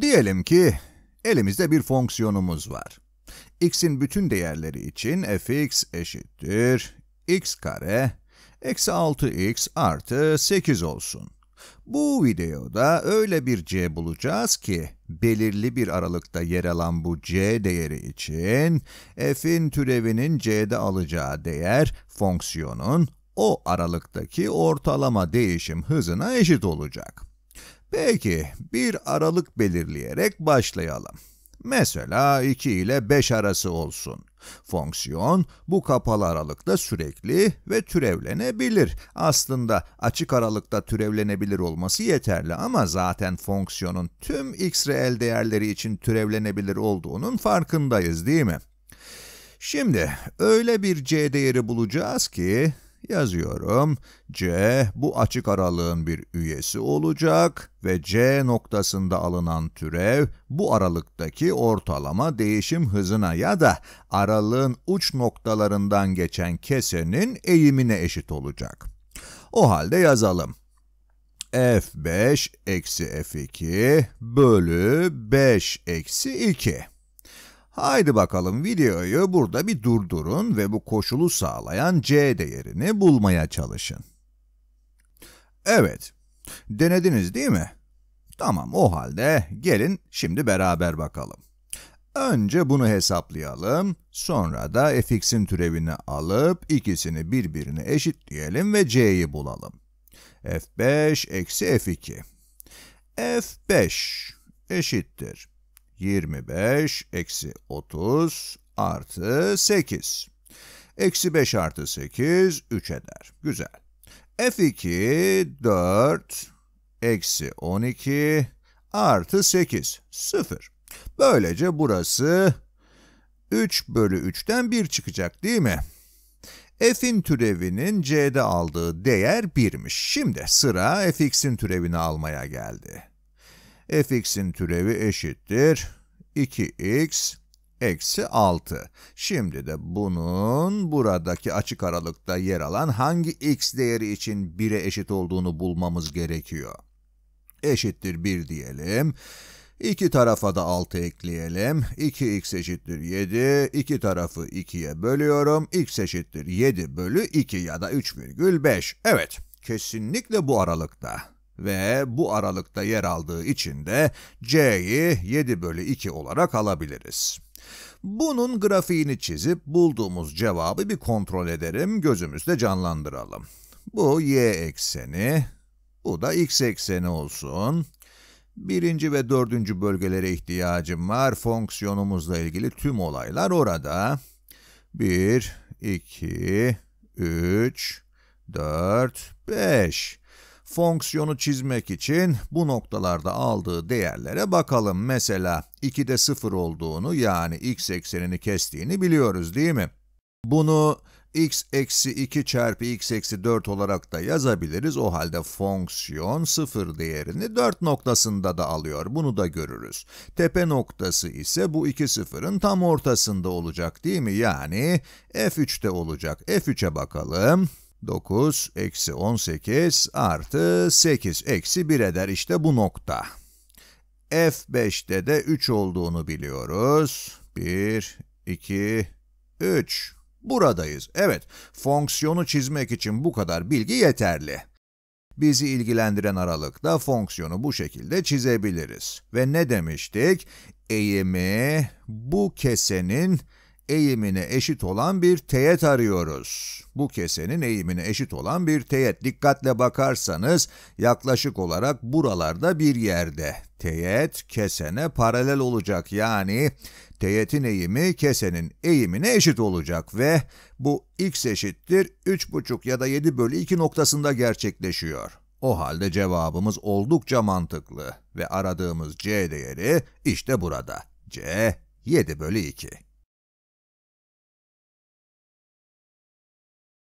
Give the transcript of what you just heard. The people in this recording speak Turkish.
Diyelim ki elimizde bir fonksiyonumuz var. x'in bütün değerleri için fx eşittir x kare eksi 6x artı 8 olsun. Bu videoda öyle bir c bulacağız ki, belirli bir aralıkta yer alan bu c değeri için, f'in türevinin c'de alacağı değer, fonksiyonun o aralıktaki ortalama değişim hızına eşit olacak. Peki, bir aralık belirleyerek başlayalım. Mesela 2 ile 5 arası olsun. Fonksiyon bu kapalı aralıkta sürekli ve türevlenebilir. Aslında açık aralıkta türevlenebilir olması yeterli ama zaten fonksiyonun tüm x reel değerleri için türevlenebilir olduğunun farkındayız değil mi? Şimdi öyle bir c değeri bulacağız ki Yazıyorum. C bu açık aralığın bir üyesi olacak ve C noktasında alınan türev bu aralıktaki ortalama değişim hızına ya da aralığın uç noktalarından geçen kesenin eğimine eşit olacak. O halde yazalım. F5 eksi F2 bölü 5 eksi 2. Haydi bakalım videoyu burada bir durdurun ve bu koşulu sağlayan c değerini bulmaya çalışın. Evet, denediniz değil mi? Tamam o halde gelin şimdi beraber bakalım. Önce bunu hesaplayalım, sonra da fx'in türevini alıp ikisini birbirine eşitleyelim ve c'yi bulalım. f5 eksi f2. f5 eşittir 25 eksi 30 artı 8. Eksi 5 artı 8 3 eder. Güzel. F2 4 eksi 12 artı 8 0. Böylece burası 3 bölü 3'ten 1 çıkacak değil mi? f'in türevinin c'de aldığı değer 1'miş. Şimdi sıra fx'in türevini almaya geldi fx'in türevi eşittir 2x eksi 6. Şimdi de bunun buradaki açık aralıkta yer alan hangi x değeri için 1'e eşit olduğunu bulmamız gerekiyor. Eşittir 1 diyelim. İki tarafa da 6 ekleyelim. 2x eşittir 7. İki tarafı 2'ye bölüyorum. x eşittir 7 bölü 2 ya da 3,5. Evet, kesinlikle bu aralıkta ve bu aralıkta yer aldığı için de C'yi 7 bölü 2 olarak alabiliriz. Bunun grafiğini çizip bulduğumuz cevabı bir kontrol ederim, gözümüzde canlandıralım. Bu y ekseni, bu da x ekseni olsun. Birinci ve dördüncü bölgelere ihtiyacım var. Fonksiyonumuzla ilgili tüm olaylar orada. 1, 2, 3, 4, 5. Fonksiyonu çizmek için bu noktalarda aldığı değerlere bakalım. Mesela 2'de 0 olduğunu yani x eksenini kestiğini biliyoruz değil mi? Bunu x eksi 2 çarpı x eksi 4 olarak da yazabiliriz. O halde fonksiyon 0 değerini 4 noktasında da alıyor. Bunu da görürüz. Tepe noktası ise bu 2 sıfırın tam ortasında olacak değil mi? Yani f3'te olacak. f3'e bakalım. 9 eksi 18 artı 8 eksi 1 eder İşte bu nokta. F5'te de 3 olduğunu biliyoruz. 1, 2, 3. Buradayız. Evet, fonksiyonu çizmek için bu kadar bilgi yeterli. Bizi ilgilendiren aralıkta fonksiyonu bu şekilde çizebiliriz. Ve ne demiştik? Eğimi bu kesenin eğimine eşit olan bir teğet arıyoruz. Bu kesenin eğimine eşit olan bir teğet. Dikkatle bakarsanız yaklaşık olarak buralarda bir yerde. Teğet kesene paralel olacak yani teğetin eğimi kesenin eğimine eşit olacak ve bu x eşittir 3,5 ya da 7 bölü 2 noktasında gerçekleşiyor. O halde cevabımız oldukça mantıklı ve aradığımız c değeri işte burada. c 7 bölü 2.